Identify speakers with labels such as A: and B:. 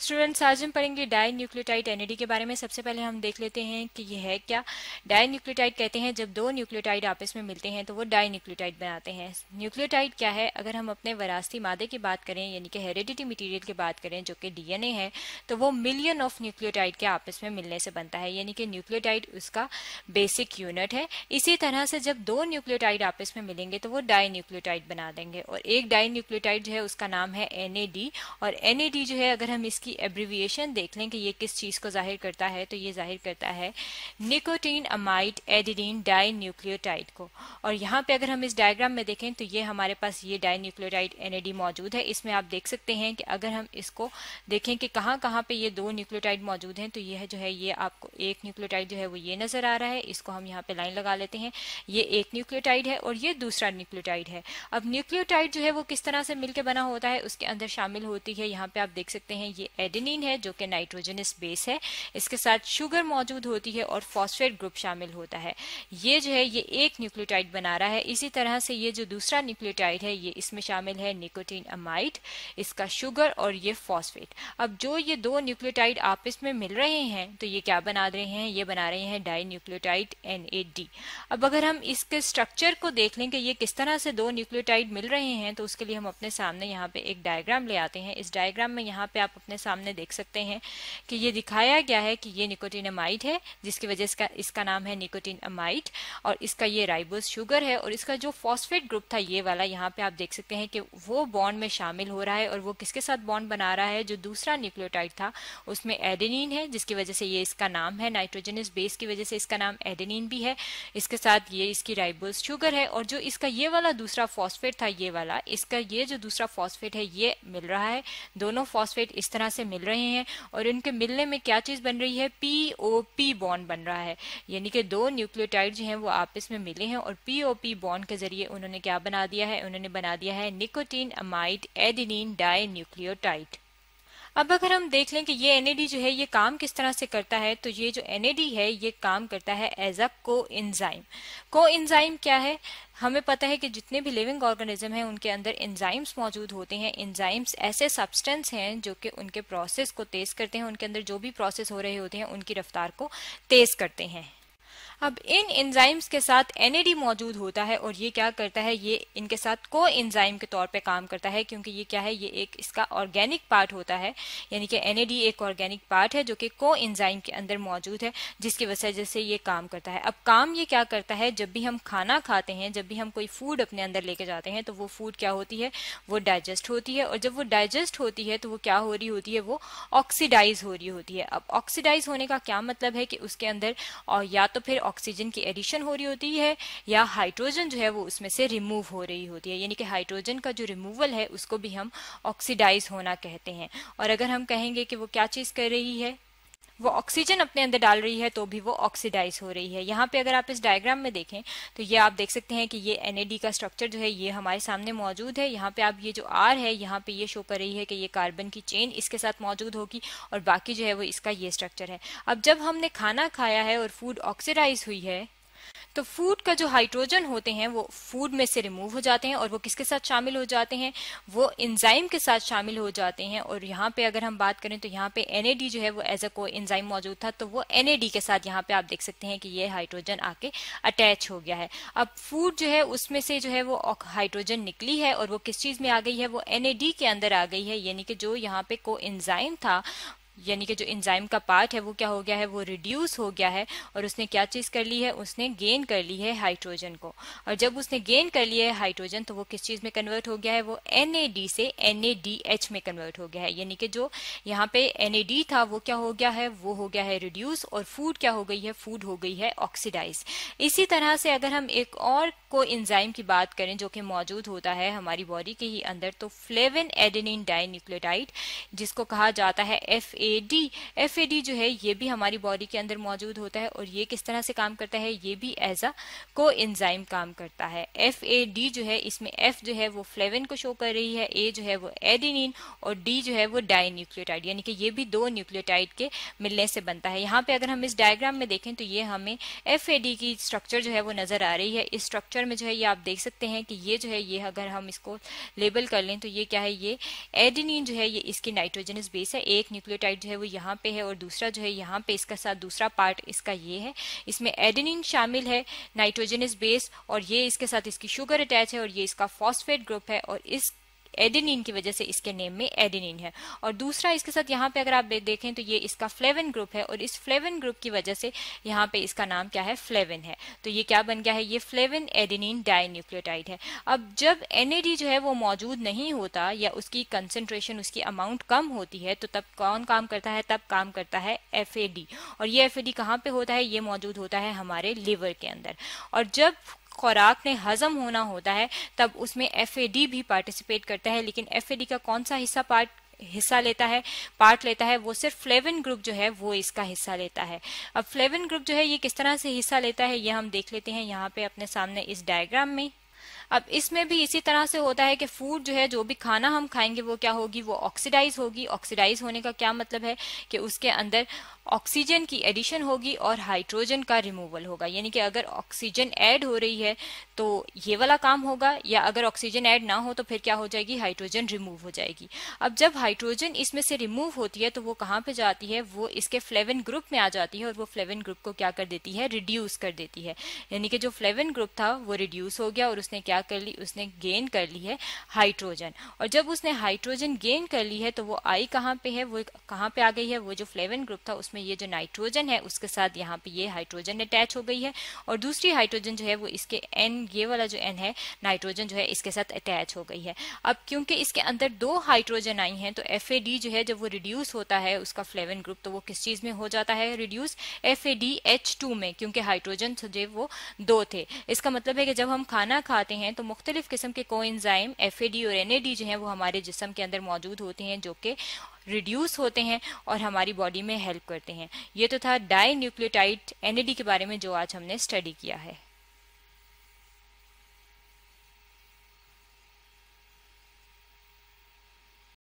A: students आज हम पढ़ेंगे डाई न्यूक्लियोटाइड एनएडी के बारे में सबसे पहले हम देख लेते हैं कि यह है क्या डाई न्यूक्लियोटाइड कहते हैं जब दो न्यूक्लियोटाइड आपस में मिलते हैं तो वो डाई न्यूक्लियोटाइड बनाते हैं न्यूक्लियोटाइड क्या है अगर हम अपने वरासती मादे की बात करें यानी कि हेरिडिटी मटीरियल की बात करें जो कि डीएनए है तो वो मिलियन ऑफ न्यूक्लियोटाइड के आपस में मिलने से बनता है यानी कि न्यूक्लियोटाइड उसका बेसिक यूनिट है इसी तरह से जब दो न्यूक्लियोटाइड आपस में मिलेंगे तो वो डाई न्यूक्लियोटाइड बना देंगे और एक डाई न्यूक्लियोटाइड जो है उसका नाम है एन और एन जो है अगर हम इसके इसकी एब्रीविएशन देख लें कि ये किस चीज़ को जाहिर करता है तो ये जाहिर करता है nicotine amide adenine dinucleotide को और यहाँ पे अगर हम इस डायग्राम में देखें तो ये हमारे पास ये डाई न्यूक्लियोटाइड एनएडी मौजूद है इसमें आप देख सकते हैं कि अगर हम इसको देखें कि कहाँ कहाँ पर ये दो न्यूक्लियोटाइड मौजूद हैं तो यह जो है ये आपको एक न्यूक्लियोटाइड जो है वो ये नज़र आ रहा है इसको हम यहाँ पर लाइन लगा लेते हैं ये एक न्यूक्लियोटाइड है और ये दूसरा न्यूक्लियोटाइड है अब न्यूक्लियोटाइड जो है वो किस तरह से मिलकर बना होता है उसके अंदर शामिल होती है यहाँ पे आप देख सकते हैं ये एडिनिन है जो कि नाइट्रोजनस बेस है इसके साथ शुगर मौजूद होती है और फॉस्फेट ग्रुप शामिल होता है ये जो है ये एक न्यूक्लियोटाइड बना रहा है इसी तरह से ये जो दूसरा न्यूक्लियोटाइड है ये इसमें शामिल है निकोटीन अमाइड इसका शुगर और ये फॉस्फेट अब जो ये दो न्यूक्लियोटाइड आपस में मिल रहे हैं तो ये क्या बना रहे हैं ये बना रहे हैं डाई न्यूक्लियोटाइड एन अब अगर हम इसके स्ट्रक्चर को देख लें कि ये किस तरह से दो न्यूक्लियोटाइड मिल रहे हैं तो उसके लिए हम अपने सामने यहाँ पे एक डायग्राम ले आते हैं इस डायग्राम में यहाँ पे आप अपने सामने देख सकते हैं कि ये दिखाया गया है कि ये निकोटिन अमाइट है जिसकी वजह इसका इसका नाम है निकोटिन अमाइट और इसका ये राइबोस शुगर है और इसका जो फॉस्फेट ग्रुप था ये वाला यहाँ पे आप देख सकते हैं कि वो बॉन्ड में शामिल हो रहा है और वो किसके साथ बॉन्ड बना रहा है जो दूसरा न्यूक्लियोटाइड था उसमें एडेनिन है जिसकी वजह से ये इसका नाम है नाइट्रोजनस बेस की वजह से इसका नाम एडेनिन भी है इसके साथ ये इसकी राइबोस शुगर है और जो इसका ये वाला दूसरा फॉस्फेट था ये वाला इसका ये जो दूसरा फॉस्फेट है ये मिल रहा है दोनों फॉस्फेट इस तरह से मिल रहे हैं और इनके मिलने में क्या चीज़ बन रही है पी ओ पी बॉन्ड बन रहा है यानी कि दो न्यूक्लियोटाइड जो हैं वो आपस में मिले हैं और पी ओ पी बॉन्ड के जरिए उन्होंने क्या बना दिया है उन्होंने बना दिया है nicotine amide adenine dinucleotide अब अगर हम देख लें कि ये एन जो है ये काम किस तरह से करता है तो ये जो एन है ये काम करता है एज अ को इंजाइम को इंजाइम क्या है हमें पता है कि जितने भी लिविंग ऑर्गेनिज्म हैं उनके अंदर इंजाइम्स मौजूद होते हैं इंजाइम्स ऐसे सब्सटेंस हैं जो कि उनके प्रोसेस को तेज़ करते हैं उनके अंदर जो भी प्रोसेस हो रहे होते हैं उनकी रफ्तार को तेज़ करते हैं अब इन एंजाइम्स के साथ एनएडी मौजूद होता है और ये क्या करता है ये इनके साथ को एंजाइम के तौर पे काम करता है क्योंकि ये क्या है ये एक इसका ऑर्गेनिक पार्ट होता है यानी कि एनएडी एक ऑर्गेनिक पार्ट है जो कि को एंजाइम के अंदर मौजूद है जिसकी वजह से ये काम करता है अब काम ये क्या करता है जब भी हम खाना खाते हैं जब भी हम कोई फूड अपने अंदर लेके जाते हैं तो वो फूड क्या होती है वो डाइजेस्ट होती है और जब वो डाइजेस्ट होती है तो वो क्या हो रही होती है वो ऑक्सीडाइज हो रही होती है अब ऑक्सीडाइज होने का क्या मतलब है कि उसके अंदर और या तो फिर ऑक्सीजन की एडिशन हो रही होती है या हाइड्रोजन जो है वो उसमें से रिमूव हो रही होती है यानी कि हाइड्रोजन का जो रिमूवल है उसको भी हम ऑक्सीडाइज होना कहते हैं और अगर हम कहेंगे कि वो क्या चीज़ कर रही है वो ऑक्सीजन अपने अंदर डाल रही है तो भी वो ऑक्सीडाइज हो रही है यहाँ पे अगर आप इस डायग्राम में देखें तो ये आप देख सकते हैं कि ये एन का स्ट्रक्चर जो है ये हमारे सामने मौजूद है यहाँ पे आप ये जो आर है यहाँ पे ये शो कर रही है कि ये कार्बन की चेन इसके साथ मौजूद होगी और बाकी जो है वो इसका ये स्ट्रक्चर है अब जब हमने खाना खाया है और फूड ऑक्सीडाइज हुई है तो फूड का जो हाइड्रोजन होते हैं वो फूड में से रिमूव हो जाते हैं और वो किसके साथ शामिल हो जाते हैं वो इंजाइम के साथ शामिल हो जाते हैं और यहाँ पे अगर हम बात करें तो यहाँ पे एनएडी जो है वो एज अ को इंजाइम मौजूद था तो वो एनएडी के साथ यहाँ पे आप देख सकते हैं कि ये हाइड्रोजन आके अटैच हो गया है अब फूड जो है उसमें से जो है वो हाइड्रोजन निकली है और वो किस चीज में आ गई है वो एनएडी के अंदर आ गई है यानी कि जो यहाँ पे को इंजाइम था यानी कि जो इंजाइम का पार्ट है वो क्या हो गया है वो रिड्यूस हो गया है और उसने क्या चीज़ कर ली है उसने गेन कर ली है हाइड्रोजन को और जब उसने गेन कर लिया है हाइड्रोजन तो वो किस चीज़ में कन्वर्ट हो गया है वो एन से एन में कन्वर्ट हो गया है यानी कि जो यहाँ पे एन था वो क्या हो गया है वो हो गया है रिड्यूस और फूड क्या हो गई है फूड हो गई है ऑक्सीडाइज इसी तरह से अगर हम एक और को इंजाइम की बात करें जो कि मौजूद होता है हमारी बॉडी के ही अंदर तो फ्लेवन एडेनिन डाई जिसको कहा जाता है F A D F A D जो है ये भी हमारी बॉडी के अंदर मौजूद होता है और ये किस तरह से काम करता है ये भी एज अ को एंजाइम काम करता है एफ ए डी जो है इसमें एफ जो है वो फ्लेवन को शो कर रही है ए जो है वो एडिनिन और डी जो है वो डाई न्यूक्लियोटाइड यानी कि ये भी दो न्यूक्लियोटाइड के मिलने से बनता है यहाँ पे अगर हम इस डायग्राम में देखें तो ये हमें एफ ए डी की स्ट्रक्चर जो है वो नजर आ रही है इस स्ट्रक्चर में जो है ये आप देख सकते हैं कि ये जो है ये अगर हम इसको लेबल कर लें तो ये क्या है ये एडिनिन जो है ये इसकी नाइट्रोजनस बेस है एक न्यूक्लियोटाइड पेप्टाइड जो है वो यहाँ पे है और दूसरा जो है यहाँ पे इसका साथ दूसरा पार्ट इसका ये है इसमें एडेनिन शामिल है नाइट्रोजनस बेस और ये इसके साथ इसकी शुगर अटैच है और ये इसका फॉस्फेट ग्रुप है और इस एडिनिन की वजह से इसके नेम में एडिनिन है और दूसरा इसके साथ यहाँ पे अगर आप देखें तो ये इसका फ्लेवन ग्रुप है और इस फ्लेवन ग्रुप की वजह से यहाँ पे इसका नाम क्या है फ्लेवन है तो ये क्या बन गया है ये फ्लेवन एडेनिन डाइन्यूक्लियोटाइड है अब जब एनएडी जो है वो मौजूद नहीं होता या उसकी कंसेंट्रेशन उसकी अमाउंट कम होती है तो तब कौन काम करता है तब काम करता है एफ और ये एफ कहाँ पे होता है ये मौजूद होता है हमारे लीवर के अंदर और जब खुराक ने हजम होना होता है तब उसमें एफ भी पार्टिसिपेट करता है लेकिन एफ का कौन सा हिस्सा पार्ट हिस्सा लेता है पार्ट लेता है वो सिर्फ फ्लेविन ग्रुप जो है वो इसका हिस्सा लेता है अब फ्लेविन ग्रुप जो है ये किस तरह से हिस्सा लेता है ये हम देख लेते हैं यहाँ पे अपने सामने इस डायग्राम में अब इसमें भी इसी तरह से होता है कि फूड जो है जो भी खाना हम खाएंगे वो क्या होगी वो ऑक्सीडाइज होगी ऑक्सीडाइज होने का क्या मतलब है कि उसके अंदर ऑक्सीजन की एडिशन होगी और हाइड्रोजन का रिमूवल होगा यानी कि अगर ऑक्सीजन ऐड हो रही है तो ये वाला काम होगा या अगर ऑक्सीजन ऐड ना हो तो फिर क्या हो जाएगी हाइड्रोजन रिमूव हो जाएगी अब जब हाइड्रोजन इसमें से रिमूव होती है तो वो कहाँ पे जाती है वो इसके फ्लेवन ग्रुप में आ जाती है और वो फ्लेवन ग्रुप को क्या कर देती है रिड्यूस कर देती है यानी कि जो फ्लेवन ग्रुप था वो रिड्यूस हो गया और उसने क्या क्या कर ली उसने गेन कर ली है हाइड्रोजन और जब उसने हाइड्रोजन गेन कर ली है तो वो आई कहाँ पे है वो कहाँ पे आ गई है वो जो फ्लेवन ग्रुप था उसमें ये जो नाइट्रोजन है उसके साथ यहाँ पे ये हाइड्रोजन अटैच हो गई है और दूसरी हाइड्रोजन जो है वो इसके एन ये वाला जो एन है नाइट्रोजन जो है इसके साथ अटैच हो गई है अब क्योंकि इसके अंदर दो हाइड्रोजन आई हैं तो एफ जो है जब वो रिड्यूस होता है उसका फ्लेवन ग्रुप तो वो किस चीज में हो जाता है रिड्यूस एफ में क्योंकि हाइड्रोजन जो वो दो थे इसका मतलब है कि जब हम खाना खाते हैं हैं तो मुख्तलिफ़ किस्म के को एफ ए डी और एन ए डी जो है वो हमारे जिसम के अंदर मौजूद होते हैं जो कि रिड्यूस होते हैं और हमारी बॉडी में हेल्प करते हैं ये तो था dinucleotide N A D के बारे में जो आज हमने स्टडी किया है